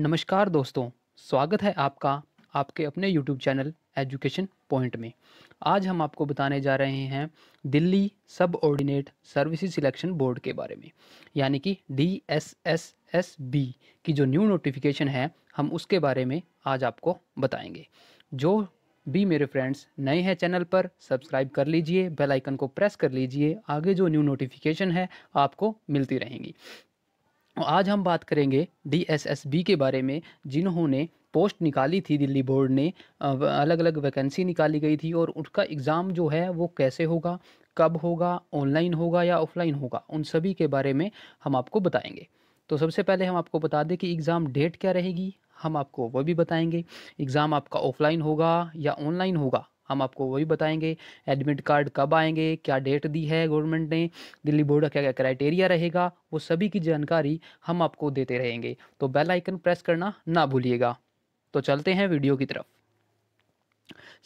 नमस्कार दोस्तों स्वागत है आपका आपके अपने YouTube चैनल एजुकेशन पॉइंट में आज हम आपको बताने जा रहे हैं Delhi subordinate services selection board के बारे में यानी कि D S S S B की जो न्यू नोटिफिकेशन है हम उसके बारे में आज आपको बताएंगे जो भी मेरे फ्रेंड्स नए हैं चैनल पर सब्सक्राइब कर लीजिए बेल आइकन को प्रेस कर लीजिए आगे जो न्यू नोटिफिकेशन है आपको मिलती रहेंगी आज हम बात करेंगे डी के बारे में जिन्होंने पोस्ट निकाली थी दिल्ली बोर्ड ने अलग अलग वैकेंसी निकाली गई थी और उसका एग्ज़ाम जो है वो कैसे होगा कब होगा ऑनलाइन होगा या ऑफलाइन होगा उन सभी के बारे में हम आपको बताएंगे तो सबसे पहले हम आपको बता दें कि एग्ज़ाम डेट क्या रहेगी हम आपको वह भी बताएंगे एग्ज़ाम आपका ऑफलाइन होगा या ऑनलाइन होगा हम आपको वही बताएंगे एडमिट कार्ड कब आएंगे क्या डेट दी है गवर्नमेंट ने दिल्ली बोर्ड का क्या क्या क्राइटेरिया रहेगा वो सभी की जानकारी हम आपको देते रहेंगे तो बेल आइकन प्रेस करना ना भूलिएगा तो चलते हैं वीडियो की तरफ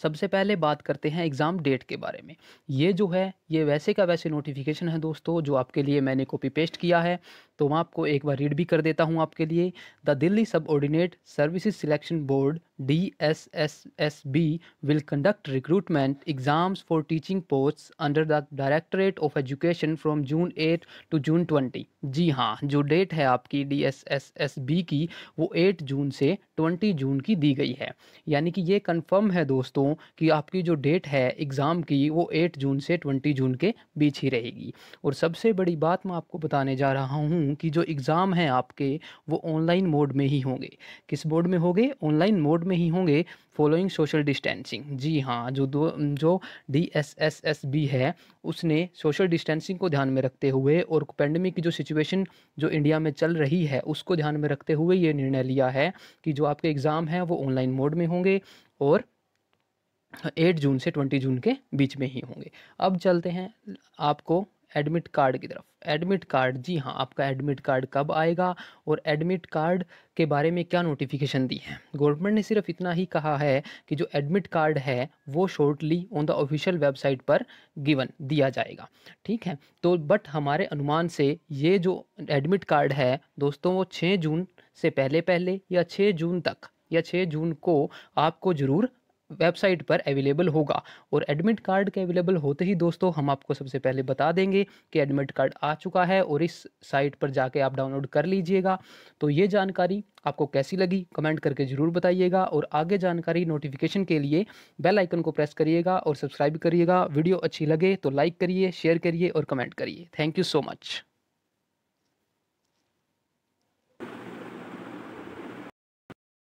सबसे पहले बात करते हैं एग्ज़ाम डेट के बारे में ये जो है ये वैसे का वैसे नोटिफिकेशन है दोस्तों जो आपके लिए मैंने कॉपी पेस्ट किया है तो मैं आपको एक बार रीड भी कर देता हूँ आपके लिए the Delhi subordinate services selection board D S S S B will conduct recruitment exams for teaching post under the directorate of education from June eight to June twenty जी हाँ जो डेट है आपकी D S S S B की वो eight June से twenty June की दी गई है यानी कि ये कन्फर्म है दोस्तों कि आपकी जो डेट है एग्ज़ाम की वो एट जून से ट्वेंटी जून के बीच ही रहेगी और सबसे बड़ी बात मैं आपको बताने जा रहा हूँ कि जो एग्ज़ाम हैं आपके वो ऑनलाइन मोड में ही होंगे किस मोड में होंगे ऑनलाइन मोड में ही होंगे फॉलोइंग सोशल डिस्टेंसिंग जी हाँ जो दो जो D S S S B है उसने सोशल डिस्टेंसिंग को ध्यान में रखते हुए और पेंडेमिक की जो सिचुएशन जो इंडिया में चल रही है उसको ध्यान में रखते हुए ये निर्णय लिया है कि जो आपके एग्ज़ाम हैं वो ऑनलाइन मोड में होंगे और एट जून से ट्वेंटी जून के बीच में ही होंगे अब चलते हैं आपको एडमिट कार्ड की तरफ एडमिट कार्ड जी हाँ आपका एडमिट कार्ड कब आएगा और एडमिट कार्ड के बारे में क्या नोटिफिकेशन दी है गवर्नमेंट ने सिर्फ इतना ही कहा है कि जो एडमिट कार्ड है वो shortly on the official website पर गिवन दिया जाएगा ठीक है तो बट हमारे अनुमान से ये जो एडमिट कार्ड है दोस्तों वो छः जून से पहले पहले या छः जून तक या छः जून को आपको ज़रूर वेबसाइट पर अवेलेबल होगा और एडमिट कार्ड के अवेलेबल होते ही दोस्तों हम आपको सबसे पहले बता देंगे कि एडमिट कार्ड आ चुका है और इस साइट पर जाके आप डाउनलोड कर लीजिएगा तो ये जानकारी आपको कैसी लगी कमेंट करके ज़रूर बताइएगा और आगे जानकारी नोटिफिकेशन के लिए बेल आइकन को प्रेस करिएगा और सब्सक्राइब करिएगा वीडियो अच्छी लगे तो लाइक करिए शेयर करिए और कमेंट करिए थैंक यू सो मच